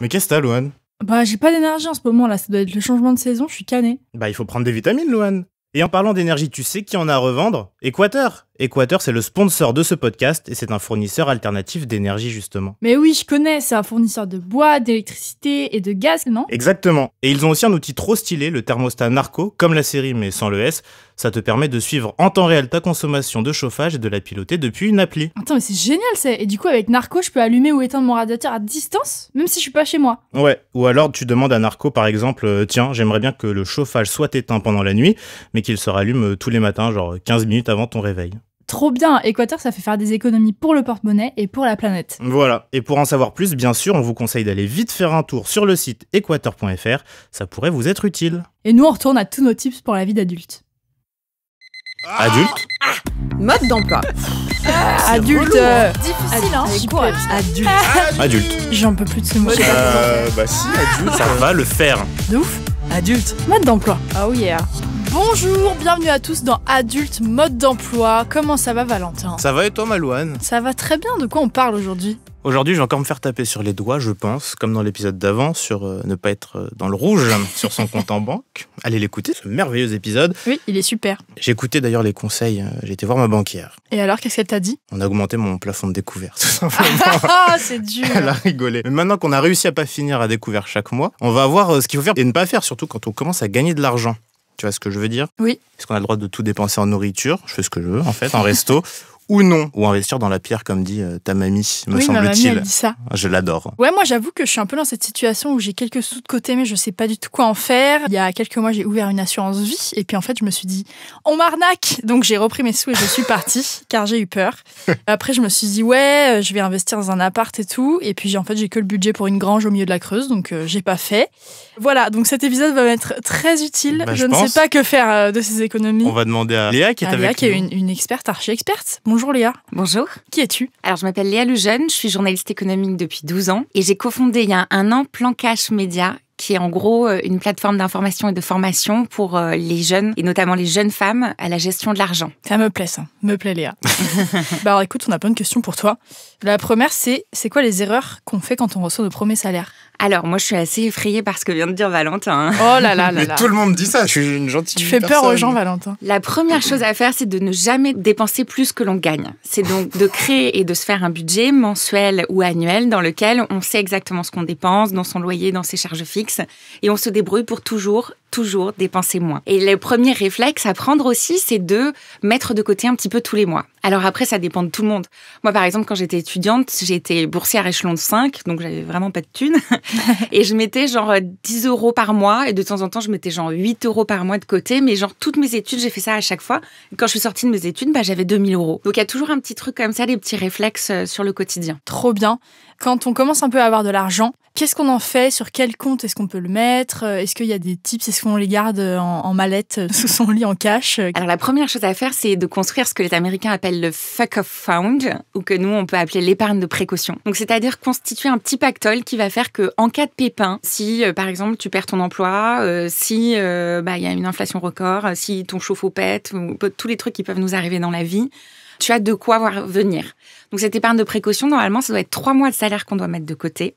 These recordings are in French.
Mais qu'est-ce que t'as, Luan Bah, j'ai pas d'énergie en ce moment là, ça doit être le changement de saison, je suis cané. Bah, il faut prendre des vitamines, Luan. Et en parlant d'énergie, tu sais qui en a à revendre Équateur Équateur, c'est le sponsor de ce podcast et c'est un fournisseur alternatif d'énergie justement. Mais oui, je connais, c'est un fournisseur de bois, d'électricité et de gaz, non Exactement. Et ils ont aussi un outil trop stylé, le thermostat Narco, comme la série mais sans le S. Ça te permet de suivre en temps réel ta consommation de chauffage et de la piloter depuis une appli. Attends, mais c'est génial ça Et du coup, avec Narco, je peux allumer ou éteindre mon radiateur à distance, même si je suis pas chez moi. Ouais, ou alors tu demandes à Narco par exemple, euh, tiens, j'aimerais bien que le chauffage soit éteint pendant la nuit, mais qu'il se rallume euh, tous les matins, genre 15 minutes avant ton réveil. Trop bien, Équateur, ça fait faire des économies pour le porte-monnaie et pour la planète. Voilà, et pour en savoir plus, bien sûr, on vous conseille d'aller vite faire un tour sur le site équateur.fr, ça pourrait vous être utile. Et nous, on retourne à tous nos tips pour la vie d'adulte. Ah. adulte ah. Mode d'emploi. adulte. difficile, hein Adulte. Adulte. J'en peux plus de ce mot. Euh, bah si, adulte. Ça va le faire. De ouf. Adulte. Mode d'emploi. Oh yeah. Bonjour, bienvenue à tous dans Adulte Mode d'emploi. Comment ça va Valentin Ça va et toi Malouane Ça va très bien, de quoi on parle aujourd'hui Aujourd'hui, je vais encore me faire taper sur les doigts, je pense, comme dans l'épisode d'avant, sur euh, ne pas être euh, dans le rouge sur son compte en banque. Allez l'écouter, ce merveilleux épisode. Oui, il est super. J'ai écouté d'ailleurs les conseils, euh, j'ai été voir ma banquière. Et alors, qu'est-ce qu'elle t'a dit On a augmenté mon plafond de découvert, tout simplement. Ah, c'est dur Elle a rigolé. Mais maintenant qu'on a réussi à pas finir à découvert chaque mois, on va voir ce qu'il faut faire et ne pas faire, surtout quand on commence à gagner de l'argent. Tu vois ce que je veux dire Oui. Est-ce qu'on a le droit de tout dépenser en nourriture Je fais ce que je veux, en fait, en resto. ou non, ou investir dans la pierre, comme dit euh, ta mamie, me semble-t-il. Ma dit ça. Je l'adore. Ouais, moi j'avoue que je suis un peu dans cette situation où j'ai quelques sous de côté, mais je sais pas du tout quoi en faire. Il y a quelques mois, j'ai ouvert une assurance vie, et puis en fait, je me suis dit, on m'arnaque Donc j'ai repris mes sous et je suis partie, car j'ai eu peur. Après, je me suis dit, ouais, euh, je vais investir dans un appart et tout, et puis en fait, j'ai que le budget pour une grange au milieu de la Creuse, donc euh, j'ai pas fait. Voilà, donc cet épisode va m'être très utile. Bah, je, ne sais ne pas que faire euh, de ces économies. On va demander à Léa qui est ah, avec Léa, est une, experte, archi-experte. Bonjour Léa. Bonjour. Qui es-tu Alors, je m'appelle Léa Lejeune, je suis journaliste économique depuis 12 ans et j'ai cofondé il y a un an Plan Cash Média qui est en gros euh, une plateforme d'information et de formation pour euh, les jeunes, et notamment les jeunes femmes, à la gestion de l'argent. Ça me plaît, ça. Me plaît, Léa. bah alors écoute, on a plein de questions pour toi. La première, c'est c'est quoi les erreurs qu'on fait quand on reçoit nos premier salaire alors, moi, je suis assez effrayée par ce que vient de dire Valentin. Hein. Oh là là là. Mais tout le monde dit ça. Je suis une gentille. Tu fais peur aux gens, Valentin. La première chose à faire, c'est de ne jamais dépenser plus que l'on gagne. C'est donc de créer et de se faire un budget mensuel ou annuel dans lequel on sait exactement ce qu'on dépense, dans son loyer, dans ses charges fixes, et on se débrouille pour toujours toujours dépenser moins. Et le premier réflexe à prendre aussi, c'est de mettre de côté un petit peu tous les mois. Alors après, ça dépend de tout le monde. Moi, par exemple, quand j'étais étudiante, j'étais boursière échelon de 5, donc j'avais vraiment pas de thunes. et je mettais genre 10 euh, euros par mois, et de temps en temps, je mettais genre 8 euros par mois de côté. Mais genre, toutes mes études, j'ai fait ça à chaque fois. quand je suis sortie de mes études, bah, j'avais 2000 euros. Donc il y a toujours un petit truc comme ça, des petits réflexes euh, sur le quotidien. Trop bien. Quand on commence un peu à avoir de l'argent, qu'est-ce qu'on en fait Sur quel compte est-ce qu'on peut le mettre Est-ce qu'il y a des tips Est-ce qu'on les garde en, mallette euh, sous son lit en cash Alors la première chose à faire, c'est de construire ce que les Américains appellent le fuck of found, ou que nous on peut appeler l'épargne de précaution. Donc c'est-à-dire constituer un petit pactole qui va faire que en cas de pépin, si euh, par exemple tu perds ton emploi, euh, si bah, il y a une inflation record, si ton chauffe-eau pète, ou, tous les trucs qui peuvent nous arriver dans la vie tu as de quoi voir venir. Donc cette épargne de précaution, normalement, ça doit être trois mois de salaire qu'on doit mettre de côté.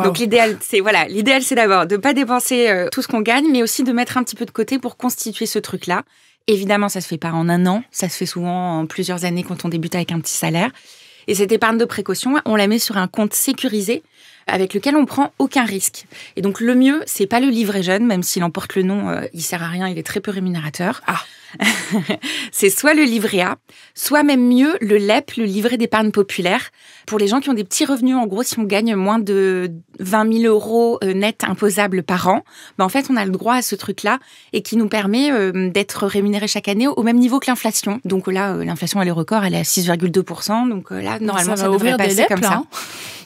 Donc l'idéal, c'est voilà, l'idéal, c'est d'abord de pas dépenser euh, tout ce qu'on gagne, mais aussi de mettre un petit peu de côté pour constituer ce truc-là. Évidemment, ça se fait pas en un an, ça se fait souvent en plusieurs années quand on débute avec un petit salaire. Et cette épargne de précaution, on la met sur un compte sécurisé avec lequel on prend aucun risque. Et donc le mieux, c'est pas le livret jeune, même s'il en porte le nom, euh, il sert à rien, il est très peu rémunérateur. Ah. c'est soit le livret A, soit même mieux le LEP, le livret d'épargne populaire, pour les gens qui ont des petits revenus. En gros, si on gagne moins de 20 000 euros euh, net imposables par an, ben en fait, on a le droit à ce truc-là et qui nous permet euh, d'être rémunéré chaque année au même niveau que l'inflation. Donc là, euh, l'inflation, elle est record, elle est à 6,2%. Donc là, normalement, ça, va ouvrir des LEP, comme ça. Hein.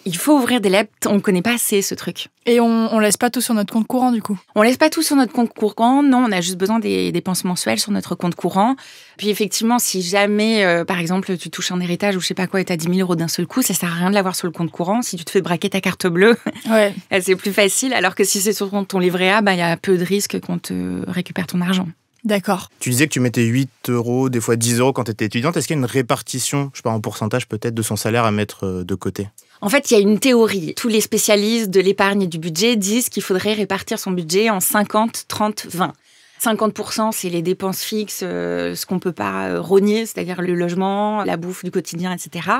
Il faut ouvrir des LEP, on ne connaît pas assez ce truc. Et on, ne laisse pas tout sur notre compte courant, du coup On laisse pas tout sur notre compte courant, non, on a juste besoin des dépenses mensuelles sur notre compte courant. Puis effectivement, si jamais, euh, par exemple, tu touches un héritage ou je sais pas quoi et t'as 10 000 euros d'un seul coup, ça sert à rien de l'avoir sur le compte courant. Si tu te fais braquer ta carte bleue, ouais. Euh, c'est plus facile. Alors que si c'est sur ton livret A, bah, il y a peu de risques qu'on te récupère ton argent. D'accord. Tu disais que tu mettais 8 euros, des fois 10 euros quand tu étais étudiante. Est-ce qu'il y a une répartition, je parle en pourcentage peut-être de son salaire à mettre euh, de côté en fait, il y a une théorie. Tous les spécialistes de l'épargne et du budget disent qu'il faudrait répartir son budget en 50, 30, 20. 50%, c'est les dépenses fixes, euh, ce qu'on peut pas euh, rogner, c'est-à-dire le logement, la bouffe du quotidien, etc.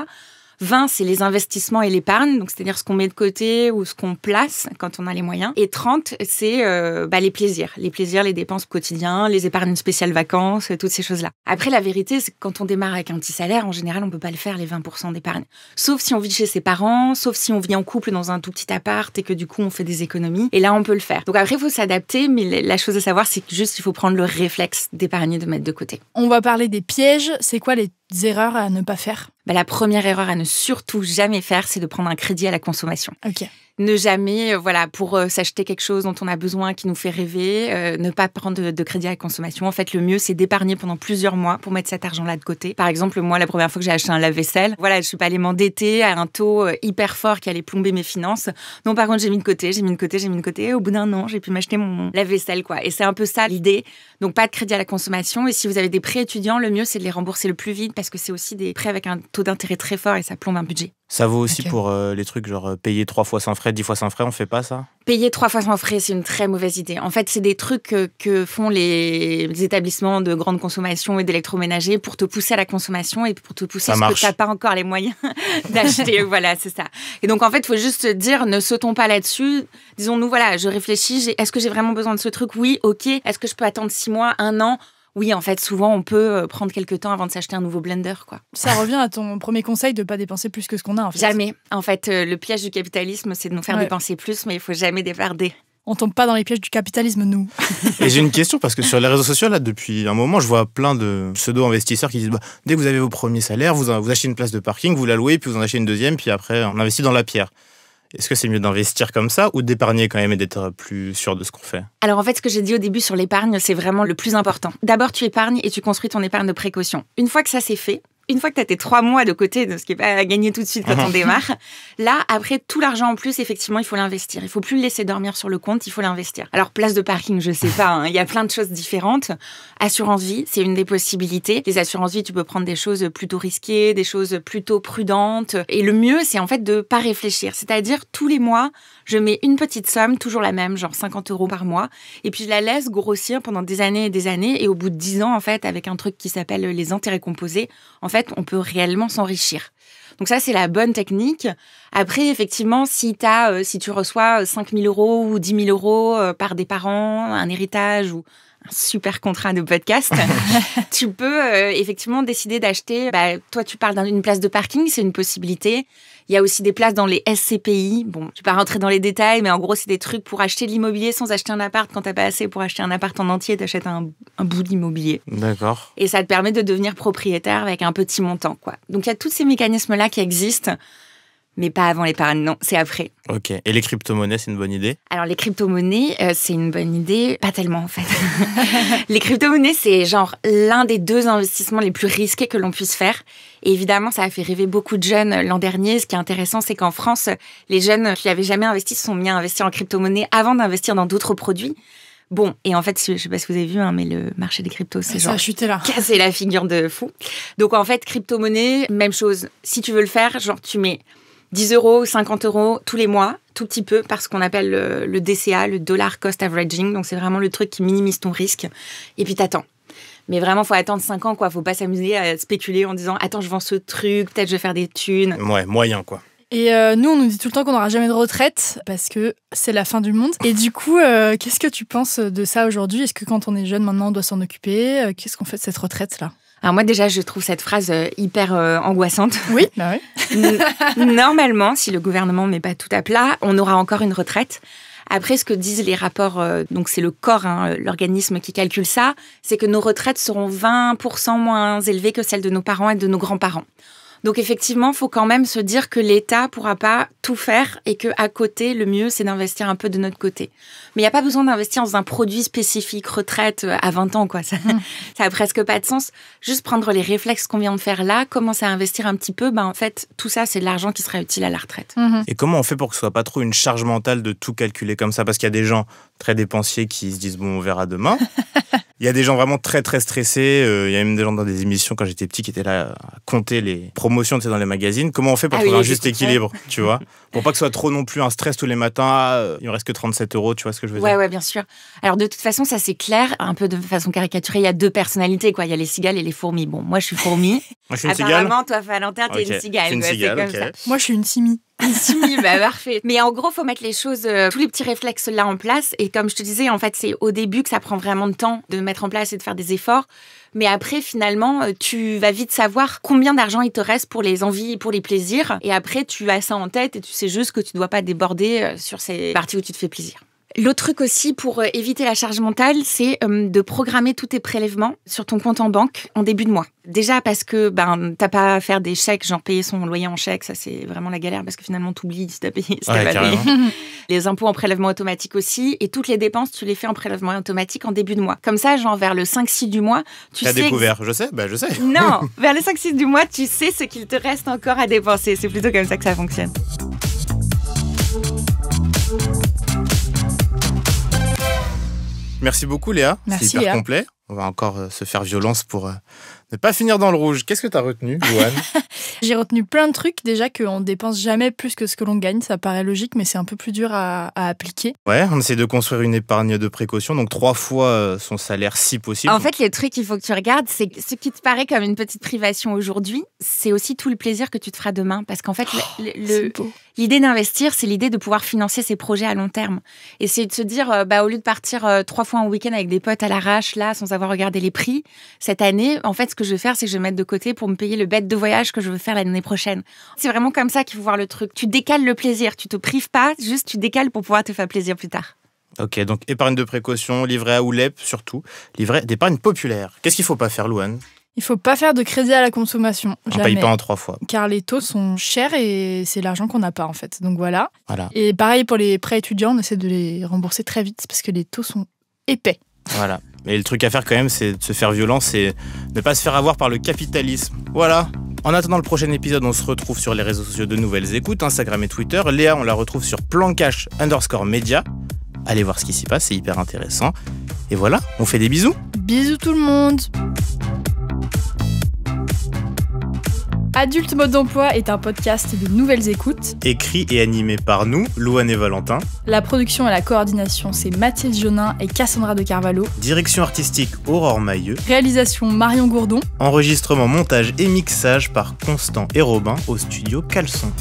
20, c'est les investissements et l'épargne, donc c'est-à-dire ce qu'on met de côté ou ce qu'on place quand on a les moyens. Et 30, c'est euh, bah, les plaisirs, les plaisirs, les dépenses quotidiennes, les épargnes spéciales vacances, toutes ces choses-là. Après, la vérité, c'est que quand on démarre avec un petit salaire, en général, on peut pas le faire les 20% d'épargne. Sauf si on vit chez ses parents, sauf si on vit en couple dans un tout petit appart et que du coup on fait des économies. Et là, on peut le faire. Donc après, il faut s'adapter, mais la chose à savoir, c'est juste il faut prendre le réflexe d'épargner, de mettre de côté. On va parler des pièges. C'est quoi les erreurs à ne pas faire bah, La première erreur à ne surtout jamais faire, c'est de prendre un crédit à la consommation. Ok ne jamais, euh, voilà, pour euh, s'acheter quelque chose dont on a besoin, qui nous fait rêver, euh, ne pas prendre de, crédit à la consommation. En fait, le mieux, c'est d'épargner pendant plusieurs mois pour mettre cet argent-là de côté. Par exemple, moi, la première fois que j'ai acheté un lave-vaisselle, voilà, je suis pas allée m'endetter à un taux hyper fort qui allait plomber mes finances. Non, par contre, j'ai mis de côté, j'ai mis de côté, j'ai mis de côté. au bout d'un an, j'ai pu m'acheter mon lave-vaisselle, quoi. Et c'est un peu ça l'idée. Donc, pas de crédit à la consommation. Et si vous avez des prêts étudiants, le mieux, c'est de les rembourser le plus vite parce que c'est aussi des prêts avec un taux d'intérêt très fort et ça plombe un budget. Ça vaut aussi pour euh, les trucs genre euh, payer trois fois sans frais, dix fois sans frais, on fait pas ça Payer trois fois sans frais, c'est une très mauvaise idée. En fait, c'est des trucs que font les établissements de grande consommation et d'électroménager pour te pousser à la consommation et pour te pousser parce que tu n'as pas encore les moyens d'acheter. voilà, c'est ça. Et donc, en fait, il faut juste dire, ne sautons pas là-dessus. Disons-nous, voilà, je réfléchis, est-ce que j'ai vraiment besoin de ce truc Oui, ok. Est-ce que je peux attendre six mois, un an oui, en fait, souvent, on peut euh, prendre quelques temps avant de s'acheter un nouveau blender, quoi. Ça revient à ton premier conseil de ne pas dépenser plus que ce qu'on a, en fait. Jamais. En fait, euh, le piège du capitalisme, c'est de nous faire dépenser plus, mais il faut jamais dévarder on tombe pas dans les pièges du capitalisme, nous. Et j'ai une question, parce que sur les réseaux sociaux, là, depuis un moment, je vois plein de pseudo-investisseurs qui disent bah, dès que vous avez vos premiers salaires, vous achetez une place de parking, vous la louez, puis vous en achetez une deuxième, puis après, on investit dans la pierre. Est-ce que c'est mieux d'investir comme ça ou d'épargner quand même et d'être plus sûr de ce qu'on fait Alors en fait, ce que j'ai dit au début sur l'épargne, c'est vraiment le plus important. D'abord, tu épargnes et tu construis ton épargne de précaution. Une fois que ça c'est fait, une fois que tu as tes trois mois de côté, de ce qui n'est pas à gagner tout de suite quand on démarre, là, après tout l'argent en plus, effectivement, il faut l'investir. Il faut plus le laisser dormir sur le compte, il faut l'investir. Alors, place de parking, je sais pas, hein, il y a plein de choses différentes. Assurance vie, c'est une des possibilités. Les assurances vie, tu peux prendre des choses plutôt risquées, des choses plutôt prudentes. Et le mieux, c'est en fait de pas réfléchir. C'est-à-dire, tous les mois, je mets une petite somme, toujours la même, genre 50 euros par mois, et puis je la laisse grossir pendant des années et des années. Et au bout de 10 ans, en fait, avec un truc qui s'appelle les intérêts composés, en fait, on peut réellement s'enrichir. Donc ça, c'est la bonne technique. Après, effectivement, si, euh, si tu reçois 5 euh, 000 euros ou 10 000 euros euh, par des parents, un héritage ou un super contrat de podcast, tu peux effectivement décider d'acheter. Bah, toi, tu parles d'une place de parking, c'est une possibilité. Il y a aussi des places dans les SCPI. Bon, je vais pas rentrer dans les détails, mais en gros, c'est des trucs pour acheter de l'immobilier sans acheter un appart. Quand t'as pas assez pour acheter un appart en entier, t'achètes un, un bout d'immobilier. D'accord. Et ça te permet de devenir propriétaire avec un petit montant, quoi. Donc, il y a tous ces mécanismes-là qui existent mais pas avant l'épargne, non, c'est après. Ok. Et les crypto-monnaies, c'est une bonne idée Alors, les crypto-monnaies, euh, c'est une bonne idée, pas tellement en fait. les crypto-monnaies, c'est genre l'un des deux investissements les plus risqués que l'on puisse faire. évidemment, ça a fait rêver beaucoup de jeunes l'an dernier. Ce qui est intéressant, c'est qu'en France, les jeunes qui n'avaient jamais investi se sont mis à investir en crypto-monnaies avant d'investir dans d'autres produits. Bon, et en fait, je sais pas si vous avez vu, hein, mais le marché des cryptos, c'est genre chuté là. casser la figure de fou. Donc en fait, crypto-monnaie, même chose. Si tu veux le faire, genre tu mets 10 euros, 50 euros tous les mois, tout petit peu, par ce qu'on appelle le, DCA, le dollar cost averaging. Donc, c'est vraiment le truc qui minimise ton risque. Et puis, t'attends. Mais vraiment, faut attendre 5 ans, quoi. Faut pas s'amuser à spéculer en disant Attends, je vends ce truc, peut-être je vais faire des thunes. Ouais, moyen, quoi. Et euh, nous, on nous dit tout le temps qu'on n'aura jamais de retraite parce que c'est la fin du monde. Et du coup, euh, qu'est-ce que tu penses de ça aujourd'hui Est-ce que quand on est jeune maintenant, on doit s'en occuper euh, Qu'est-ce qu'on fait de cette retraite-là alors moi déjà, je trouve cette phrase euh, hyper euh, angoissante. Oui, bah Normalement, si le gouvernement n'est pas tout à plat, on aura encore une retraite. Après, ce que disent les rapports, euh, donc c'est le corps, hein, l'organisme qui calcule ça, c'est que nos retraites seront 20% moins élevées que celles de nos parents et de nos grands-parents. Donc effectivement, il faut quand même se dire que l'État pourra pas tout faire et que à côté, le mieux, c'est d'investir un peu de notre côté. Mais il n'y a pas besoin d'investir dans un produit spécifique retraite euh, à 20 ans, quoi. Mm. Ça, a presque pas de sens. Juste prendre les réflexes qu'on vient de faire là, commencer à investir un petit peu. Ben en fait, tout ça, c'est de l'argent qui sera utile à la retraite. Mm-hmm. Et comment on fait pour que ce soit pas trop une charge mentale de tout calculer comme ça Parce qu'il y a des gens très dépensiers qui se disent bon on verra demain. Il y a des gens vraiment très très stressés. Euh, il y a même des gens dans des émissions quand j'étais petit qui étaient là à compter les promotions tu dans les magazines. Comment on fait pour ah trouver un juste équilibre, tu vois Pour pas que ce soit trop non plus un stress tous les matins, euh, il me reste que 37 euros, tu vois ce que je veux dire Ouais, ouais, bien sûr. Alors de toute façon, ça c'est clair, un peu de façon caricaturée, il y a deux personnalités, quoi. Il y a les cigales et les fourmis. Bon, moi je suis fourmi. moi je suis une cigale. Apparemment, toi, Valentin, t'es une cigale. Une cigale Moi je suis une simie. simi, bah parfait. Mais en gros, faut mettre les choses, euh, tous les petits réflexes là en place. Et comme je te disais, en fait, c'est au début que ça prend vraiment de temps de mettre en place et de faire des efforts. Mais après, finalement, euh, tu vas vite savoir combien d'argent il te reste pour les envies, et pour les plaisirs. Et après, tu as ça en tête et tu sais juste que tu ne dois pas déborder euh, sur ces parties où tu te fais plaisir. L'autre truc aussi pour euh, éviter la charge mentale, c'est euh, de programmer tous tes prélèvements sur ton compte en banque en début de mois. Déjà parce que ben t'as pas à faire des chèques, genre payer son loyer en chèque, ça c'est vraiment la galère parce que finalement t'oublies si t'as payé, les impôts en prélèvement automatique aussi et toutes les dépenses tu les fais en prélèvement automatique en début de mois. Comme ça, genre vers le 5-6 du mois, tu as sais. T'as découvert, je sais, bah, je sais. Non, vers le 5-6 du mois, tu sais ce qu'il te reste encore à dépenser. C'est plutôt comme ça que ça fonctionne. Merci beaucoup Léa. Merci hyper complet. On va encore euh, se faire violence pour euh, ne pas finir dans le rouge. Qu'est-ce que tu as retenu, Joanne J'ai retenu plein de trucs. Déjà qu'on ne dépense jamais plus que ce que l'on gagne, ça paraît logique, mais c'est un peu plus dur à, appliquer. Ouais, on essaie de construire une épargne de précaution, donc trois fois euh, son salaire si possible. En fait, les trucs qu'il faut que tu regardes, c'est ce qui te paraît comme une petite privation aujourd'hui, c'est aussi tout le plaisir que tu te feras demain. Parce qu'en fait, le, oh, L'idée d'investir, c'est l'idée de pouvoir financer ses projets à long terme. Et c'est de se dire, euh, bah, au lieu de partir euh, trois fois en week-end avec des potes à l'arrache, là, sans avoir regardé les prix, cette année, en fait, ce que je vais faire, c'est que je vais mettre de côté pour me payer le bête de voyage que je veux faire l'année prochaine. C'est vraiment comme ça qu'il faut voir le truc. Tu décales le plaisir, tu te prives pas, juste tu décales pour pouvoir te faire plaisir plus tard. Ok, donc épargne de précaution, livret à Oulep surtout, livret d'épargne populaire. Qu'est-ce qu'il faut pas faire, Louane il faut pas faire de crédit à la consommation. On ne paye pas en trois fois. Car les taux sont chers et c'est l'argent qu'on n'a pas en fait. Donc voilà. voilà. Et pareil pour les prêts étudiants, on essaie de les rembourser très vite parce que les taux sont épais. Voilà. Mais le truc à faire quand même, c'est de se faire violence et ne pas se faire avoir par le capitalisme. Voilà. En attendant le prochain épisode, on se retrouve sur les réseaux sociaux de Nouvelles Écoutes, Instagram et Twitter. Léa, on la retrouve sur plancash underscore Media. Allez voir ce qui s'y passe, c'est hyper intéressant. Et voilà, on fait des bisous. Bisous tout le monde. Adulte Mode d'Emploi est un podcast de nouvelles écoutes. Écrit et animé par nous, Louane et Valentin. La production et la coordination, c'est Mathilde Jonin et Cassandra de Carvalho. Direction artistique, Aurore Mailleux. Réalisation, Marion Gourdon. Enregistrement, montage et mixage par Constant et Robin au studio Caleçon.